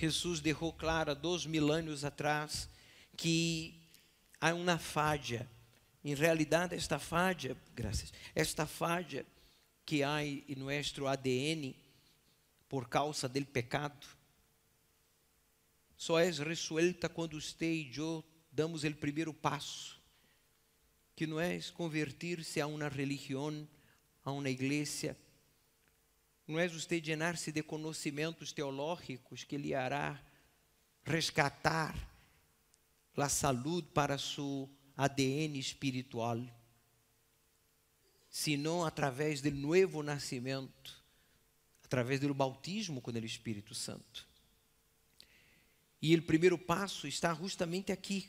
Jesus deixou claro há dois mil anos atrás que há uma falha. Em realidade, esta falha, graças, esta falha que há em nosso ADN por causa do pecado, só é resuelta quando você e eu damos o primeiro passo, que não é convertir-se a uma religião, a uma igreja, não é sustenar-se de conhecimentos teológicos que lhe hará resgatar a saúde para seu ADN espiritual, senão através do novo nascimento, através do bautismo com o Espírito Santo. E o primeiro passo está justamente aqui,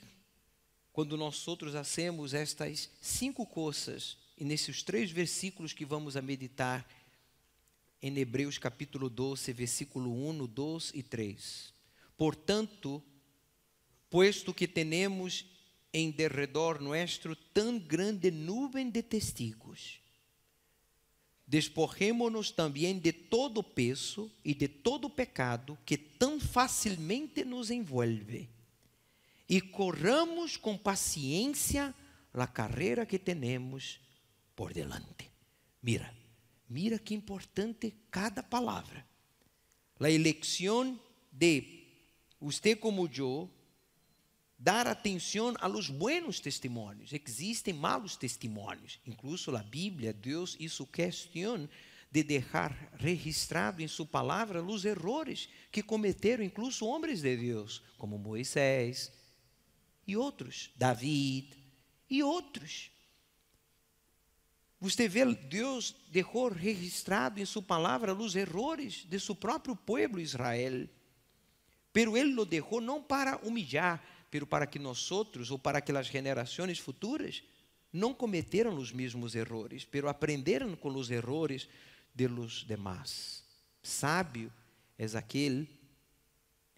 quando nós outros hacemos estas cinco coisas, e nesses três versículos que vamos a meditar, em Hebreus capítulo 12, versículo 1, 2 e 3. Portanto, puesto que temos em derredor nosso tão grande nuvem de testigos, desporremos-nos também de todo o peso e de todo o pecado que tão facilmente nos envolve, e corramos com paciência a carreira que temos por delante. Mira, Mira que importante cada palavra. La elección de usted como yo dar atenção a los buenos testemunhos. Existem malos testemunhos. Incluso a Bíblia, Deus hizo questão de deixar registrado em sua palavra os erros que cometeram incluso homens de Deus, como Moisés e outros, David e outros. Você vê, Deus deixou registrado em sua palavra os erros de seu próprio povo Israel. Pero ele o deixou não para humilhar, pero para que nós outros ou para que as gerações futuras não cometeram os mesmos erros, pero aprenderam com os erros de los demás. Sábio é aquele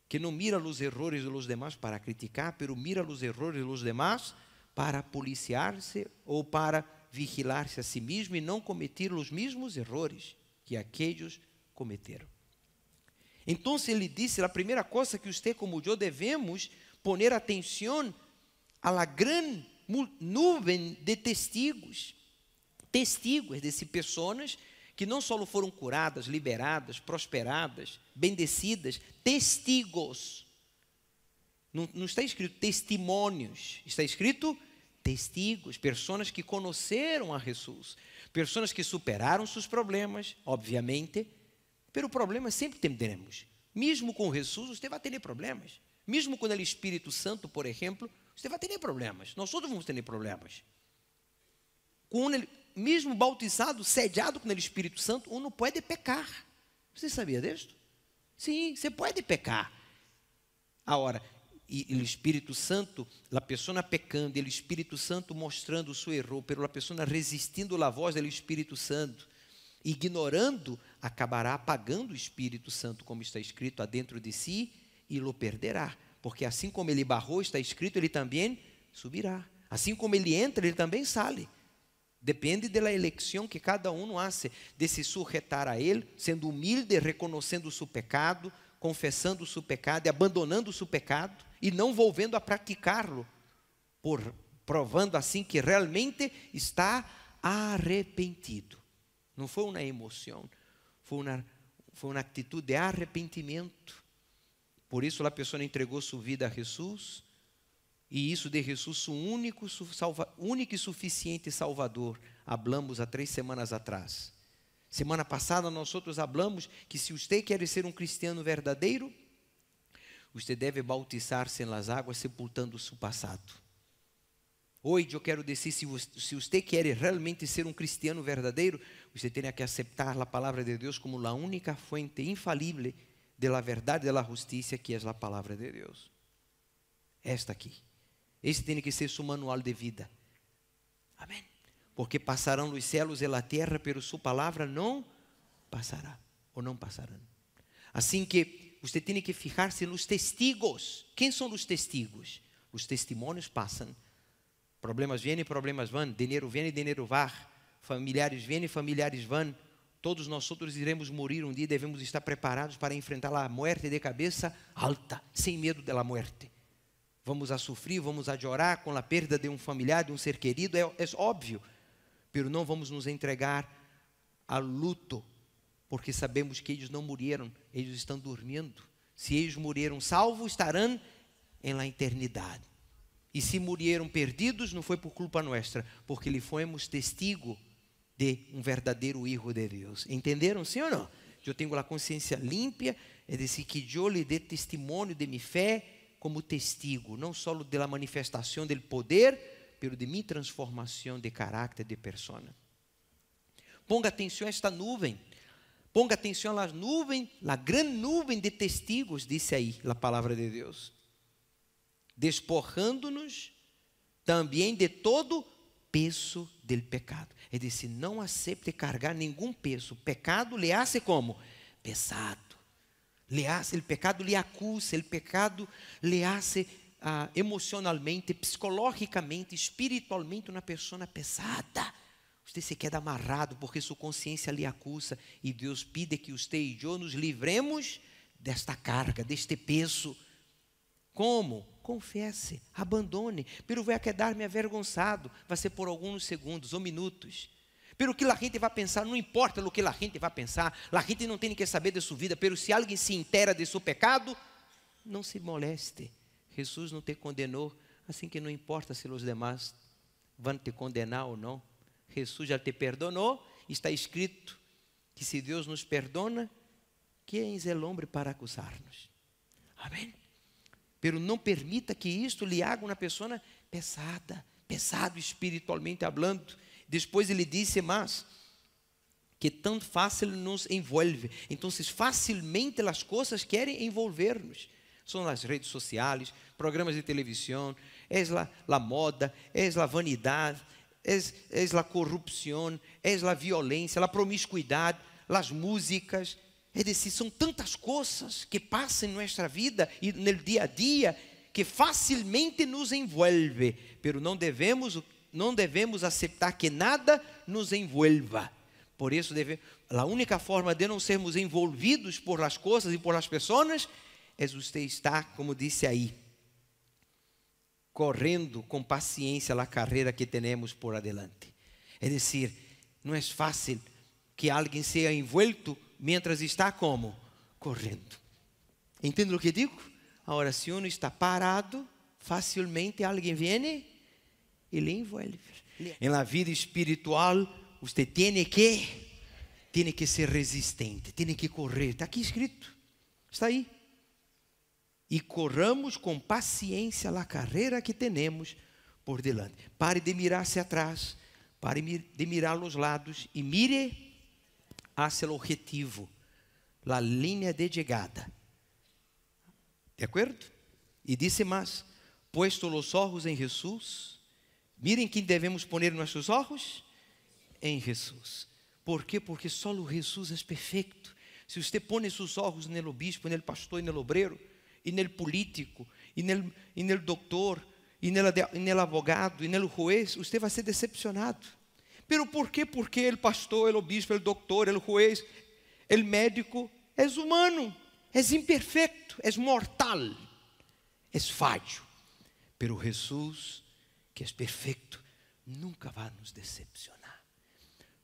que não mira os erros de los demás para criticar, pero mira os erros de los demás para policiar-se ou para vigilar-se a si mesmo e não cometer os mesmos erros que aqueles cometeram. Então ele disse, a primeira coisa que você como eu devemos poner atenção à la grande nuvem de testigos, testigos desse pessoas que não só foram curadas, liberadas, prosperadas, bendecidas, testigos. Não, não está escrito testemunhos, está escrito testigos testigos, pessoas que conheceram a Jesus, pessoas que superaram seus problemas, obviamente, pelo problema sempre teremos. Mesmo com Jesus, você vai ter problemas. Mesmo quando ele é Espírito Santo, por exemplo, você vai ter problemas. Nós todos vamos ter problemas. Quando ele, mesmo bautizado, sediado com o Espírito Santo, um não pode pecar. Você sabia disso? Sim, você pode pecar. Agora, e, o Espírito Santo, a pessoa pecando, e o Espírito Santo mostrando o seu erro, pela pessoa resistindo à voz do Espírito Santo, ignorando, acabará apagando o Espírito Santo, como está escrito, adentro de si, e lo perderá. Porque assim como ele barrou, está escrito, ele também subirá. Assim como ele entra, ele também sai. Depende da eleição que cada um hace, de se sujetar a ele, sendo humilde, reconhecendo o seu pecado, confessando o seu pecado e abandonando o seu pecado e não volvendo a praticá-lo, por provando assim que realmente está arrependido. Não foi uma emoção, foi uma, foi uma atitude de arrependimento. Por isso a pessoa entregou sua vida a Jesus, e isso de Jesus, o único, salva, único e suficiente Salvador. Hablamos há três semanas atrás. Semana passada nós outros hablamos que se você quer ser um cristiano verdadeiro, você deve bautizar-se nas águas, sepultando o seu passado. Hoje eu quero dizer, se você, se você quer realmente ser um cristiano verdadeiro, você tem que aceitar a palavra de Deus como a única fonte infalível da verdade e da justiça, que é a palavra de Deus. Esta aqui. Esse tem que ser seu manual de vida. Amém. Porque passarão os céus e a terra, pero sua palavra não passará, ou não passarão. Assim que você tem que fijar-se nos testigos. Quem são os testigos? Os testemunhos passam. Problemas vêm, problemas vão. Dinheiro vem, e dinheiro vai. Familiares vêm, e familiares vão. Todos nós outros iremos morrer um dia e devemos estar preparados para enfrentar a morte de cabeça alta, sem medo da morte. Vamos a sofrer, vamos a chorar com a perda de um familiar, de um ser querido, é, é óbvio. Mas não vamos nos entregar a luto porque sabemos que eles não morreram, eles estão dormindo. Se eles morreram salvos, estarão em la eternidade. E se morreram perdidos, não foi por culpa nossa, porque lhe fomos testigo de um verdadeiro erro de Deus. Entenderam, sim ou não? Eu tenho a consciência limpa, é dizer que eu lhe dê testemunho de minha fé como testigo, não só da manifestação do poder, pelo de minha transformação de caráter de persona. Ponga atenção a esta nuvem Ponga atenção à nuvem, à grande nuvem de testigos, disse aí a palavra de Deus. Desporrando-nos também de todo peso del pecado. Ele disse: Não aceite cargar nenhum peso. O pecado lhe hace como? Pesado. Le hace, o pecado lhe acusa, o pecado lhe hace ah, emocionalmente, psicologicamente, espiritualmente uma pessoa pesada. Você se queda amarrado porque sua consciência lhe acusa e Deus pide que você e eu nos livremos desta carga, deste peso. Como? Confesse, abandone. Pero vai quedar-me avergonçado. Vai ser por alguns segundos ou minutos. Pelo que a gente vai pensar, não importa o que a gente vai pensar, a gente não tem que saber de sua vida, Pelo se alguém se entera de seu pecado, não se moleste. Jesus não te condenou, assim que não importa se os demais vão te condenar ou não. Jesus já te perdonou. Está escrito que se Deus nos perdona, quem é o homem para acusar-nos? Amém? Pero não permita que isto lhe haga uma pessoa pesada, pesado espiritualmente hablando. Depois ele disse, mas que tão fácil nos envolve. Então, facilmente as coisas querem envolver-nos. São as redes sociais, programas de televisão, é a moda, é a vanidade, És a la corrupção, és la violência, la promiscuidade, las músicas. É decir, são tantas coisas que passam em nossa vida e no dia a dia que facilmente nos envolve, pero não devemos não devemos aceitar que nada nos envolva. Por isso deve, a única forma de não sermos envolvidos por as coisas e por as pessoas é você estar, como disse aí, correndo com paciência a carreira que temos por adelante. É dizer, não é fácil que alguém seja envolto mientras está como? Correndo. Entende o que digo? Agora, se uno está parado, facilmente alguém vem e lhe envolve. Em la vida espiritual, você tem que, tem que ser resistente, tem que correr. Está aqui escrito. Está aí e corramos com paciência a carreira que temos por delante. Pare de mirar-se atrás, pare de mirar os lados e mire hacia o objetivo, a linha de chegada. De acordo? E disse mais: Puesto os olhos em Jesus, mirem quem devemos pôr nossos olhos? Em Jesus. Por quê? Porque só Jesus é perfeito. Se você põe seus olhos no bispo, no pastor e no obreiro, e nel político, e nel, e nel doutor, e nel, e nel advogado, e nel juez, você vai ser decepcionado. Pero por quê? Porque o pastor, o bispo, o doutor, o juez, o médico, é humano, é imperfeito, é mortal, é falho. Pero Jesus, que é perfeito, nunca vai nos decepcionar.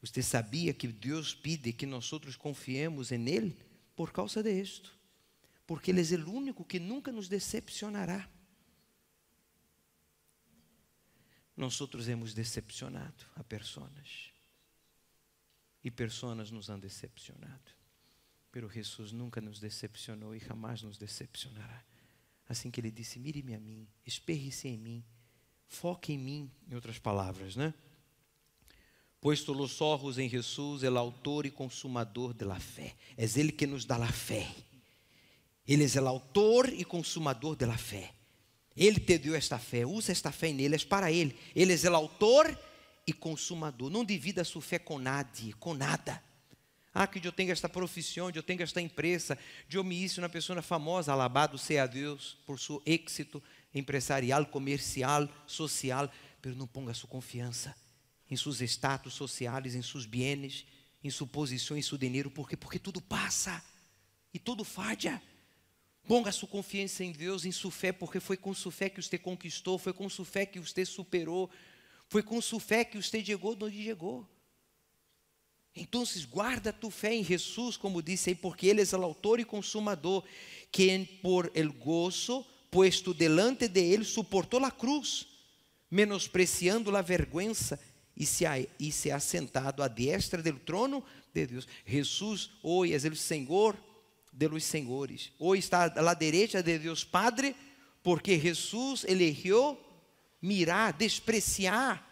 Você sabia que Deus pede que nós outros confiemos em Ele por causa de porque Ele é o único que nunca nos decepcionará. Nós outros hemos decepcionado a pessoas. E pessoas nos han decepcionado. Pero Jesus nunca nos decepcionou e jamais nos decepcionará. Assim que ele disse: Mire-me a mim, esperre-se em mim, foque em mim, em outras palavras, né? Puesto los ojos em Jesus, é autor e consumador da fé. É ele que nos dá a fé. Ele é o autor e consumador da fé. Ele te deu esta fé, usa esta fé nele, é para ele. Ele é o autor e consumador. Não divida a sua fé com nada, com nada. Ah, que eu tenho esta profissão, eu tenho esta empresa, eu me isso na pessoa famosa, alabado seja Deus por seu êxito empresarial, comercial, social, mas não ponga sua confiança em seus status sociais, em seus bienes, em sua posição, em seu dinheiro, porque porque tudo passa e tudo falha. Ponga sua confiança em Deus, em sua fé, porque foi com sua fé que você conquistou, foi com sua fé que você superou, foi com sua fé que você chegou onde chegou. Então, guarda tu fé em Jesus, como disse aí, porque Ele é o autor e consumador, que por el gozo puesto delante de Ele suportou a cruz, menospreciando a vergonha e se, ha, e se sentado à diestra do trono de Deus. Jesus hoje é o Senhor de los senhores. ou está à direita de Deus Padre, porque Jesus elegeu mirar, despreciar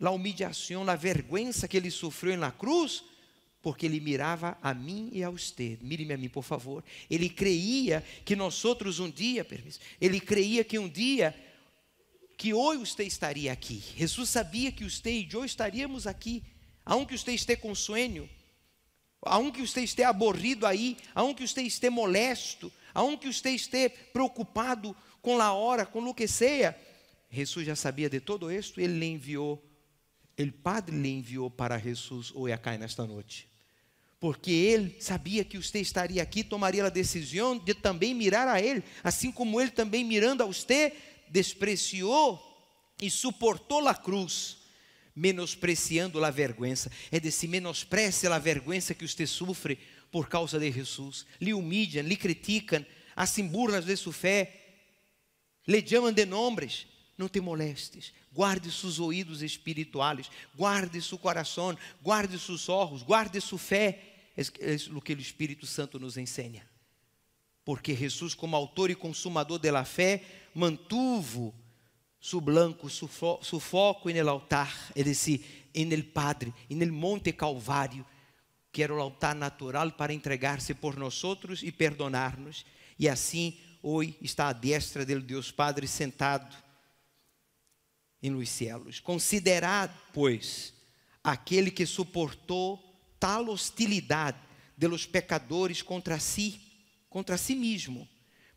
a humilhação, a vergonha que ele sofreu na cruz, porque ele mirava a mim e a usted, Mire-me a mim, por favor. Ele creia que nós outros um dia, permiso, ele creia que um dia que hoje você estaria aqui. Jesus sabia que você e eu estaríamos aqui, aunque você esteja com sonho, que você esteja aborrido aí, que você esteja molesto, que você esteja preocupado com a hora, com Luqueceia, Jesus já sabia de todo isto, ele lhe enviou, ele padre lhe enviou para Jesus Oiacai nesta noite. Porque ele sabia que você estaria aqui, tomaria a decisão de também mirar a ele, assim como ele também mirando a você, despreciou e suportou a cruz menospreciando a vergonha. É de se menosprece a vergonha que você sofre por causa de Jesus. Lhe humilham, lhe criticam, assim burlas de sua fé, lhe chamam de nomes. Não te molestes, guarde seus ouvidos espirituais, guarde seu coração, guarde seus olhos, guarde sua fé. É o é que o Espírito Santo nos ensina. Porque Jesus, como autor e consumador da fé, mantuvo su blanco sufo, sufoco en el altar, es decir, en el Padre, en el monte Calvario, que era el altar natural para entregarse por nosotros y perdonarnos. Y así hoy está a diestra del Dios Padre sentado en los cielos. Considerad, pues, aquele que suportou tal hostilidade de los pecadores contra si, contra si mesmo,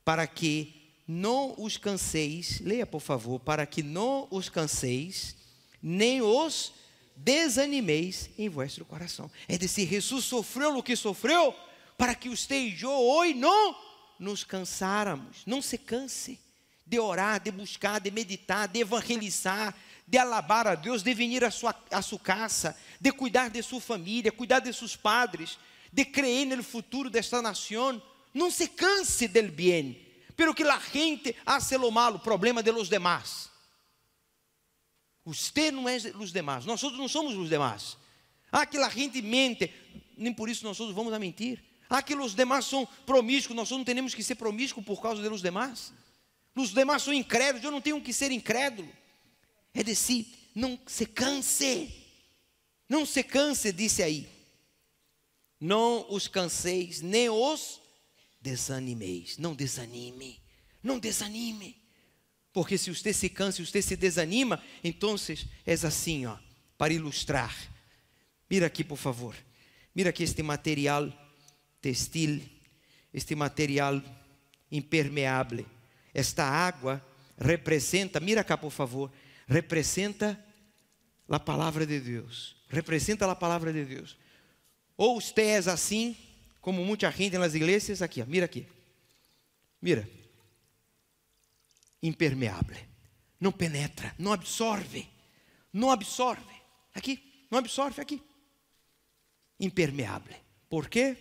para que não os canseis, leia por favor, para que não os canseis, nem os desanimeis em vosso coração. É decir, Jesus sofreu o que sofreu, para que teijou hoje não nos cansáramos. Não se canse de orar, de buscar, de meditar, de evangelizar, de alabar a Deus, de vir a sua, a sua casa, de cuidar de sua família, cuidar de seus padres, de crer no futuro desta nação. Não se canse del bem pelo que la gente hace lo malo, problema de los demás. Usted não é os demais, nós não somos os demais. Ah, que a gente mente, nem por isso nós vamos a mentir. Ah, que os demais são promíscuos, nós não temos que ser promíscuos por causa dos demais. Os demais são incrédulos, eu não tenho que ser incrédulo. É de si, não se canse, não se canse, disse aí. Não os canseis, nem os desanimeis. Não desanime. Não desanime. Porque se você se cansa, se você se desanima, então é assim, ó, para ilustrar. Mira aqui, por favor. Mira aqui este material textil, este material impermeável. Esta água representa, mira cá, por favor, representa a palavra de Deus. Representa a palavra de Deus. Ou você é assim, como muita gente nas igrejas, aqui, ó, mira aqui. Mira. Impermeável. Não penetra, não absorve. Não absorve. Aqui, não absorve aqui. Impermeável. Por quê?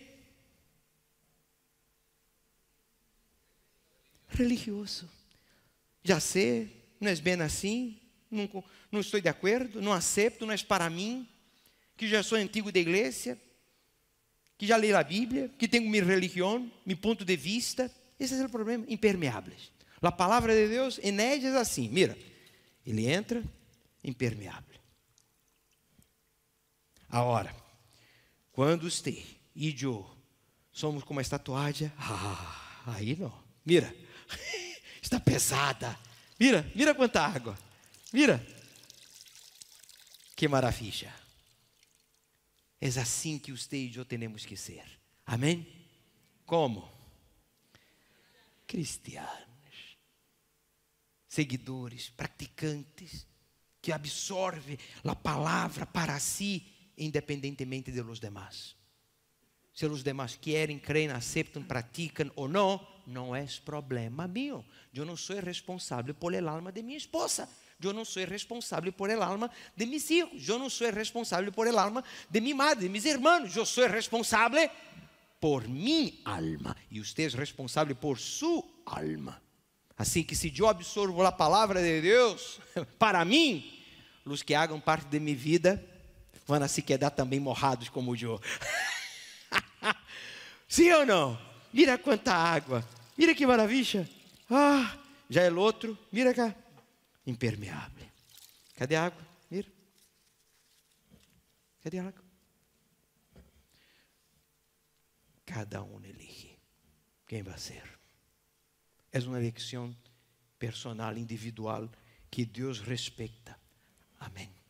Religioso. Já sei, não é bem assim, não, não estou de acordo, não aceito, não é para mim, que já sou antigo da igreja, que já leram a Bíblia, que têm minha religião, meu ponto de vista. Esse é o problema, impermeáveis. A palavra de Deus, Enéas, é assim, mira, ele entra impermeável. Agora, quando você e eu somos como uma estatuária, ah, aí não. Mira, está pesada. Mira, mira quanta água. Mira. Que maravilha. É assim que você e eu temos que ser. Amém? Como? Cristianos, seguidores, praticantes, que absorve a palavra para si, independentemente de los demás. Se os demais querem, creem, aceitam, praticam ou não, não é problema meu. Eu não sou responsável pela alma de minha esposa eu não sou responsável por el alma de mis hijos, eu não sou responsável por el alma de minha madre, de mis hermanos, eu sou responsável por minha alma e os teus responsável por sua alma. Assim que se eu absorvo a palavra de Deus para mim, os que hagam parte de minha vida vão se quedar também morrados como eu. Sim ou não? Mira quanta água. Mira que maravilha. Ah, já é outro. Mira cá impermeável. Cadê a água? Mira. Cadê a água? Cada um elige quem vai ser. É uma eleição personal, individual, que Deus respeita. Amém.